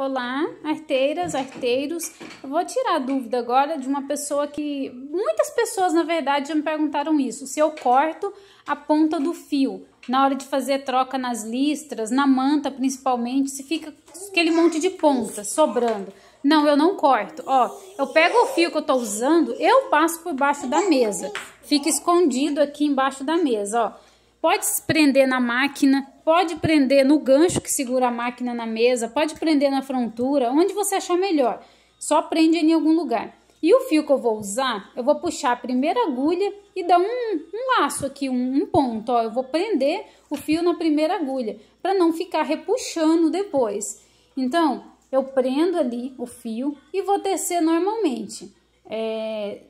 Olá, arteiras, arteiros. Eu vou tirar a dúvida agora de uma pessoa que muitas pessoas, na verdade, já me perguntaram isso: se eu corto a ponta do fio na hora de fazer troca nas listras, na manta principalmente, se fica aquele monte de ponta sobrando. Não, eu não corto. Ó, eu pego o fio que eu tô usando, eu passo por baixo da mesa. Fica escondido aqui embaixo da mesa, ó pode se prender na máquina, pode prender no gancho que segura a máquina na mesa, pode prender na frontura, onde você achar melhor. Só prende em algum lugar. E o fio que eu vou usar, eu vou puxar a primeira agulha e dar um, um laço aqui, um, um ponto. Ó. Eu vou prender o fio na primeira agulha, para não ficar repuxando depois. Então, eu prendo ali o fio e vou tecer normalmente é,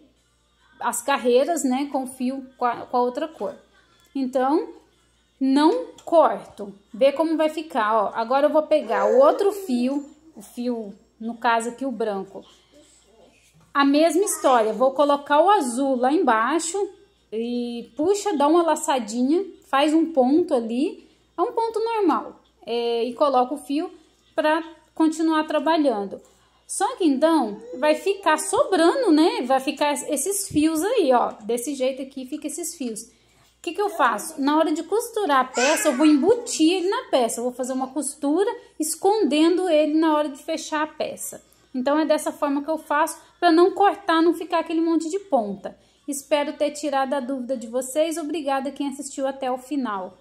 as carreiras, né, com fio com a, com a outra cor. Então, não corto. Vê como vai ficar, ó. Agora eu vou pegar o outro fio, o fio, no caso aqui o branco. A mesma história, vou colocar o azul lá embaixo e puxa, dá uma laçadinha, faz um ponto ali, é um ponto normal. É, e coloca o fio para continuar trabalhando. Só que então vai ficar sobrando, né? Vai ficar esses fios aí, ó. Desse jeito aqui fica esses fios. O que, que eu faço? Na hora de costurar a peça, eu vou embutir ele na peça. Eu vou fazer uma costura escondendo ele na hora de fechar a peça. Então, é dessa forma que eu faço para não cortar, não ficar aquele monte de ponta. Espero ter tirado a dúvida de vocês. Obrigada quem assistiu até o final.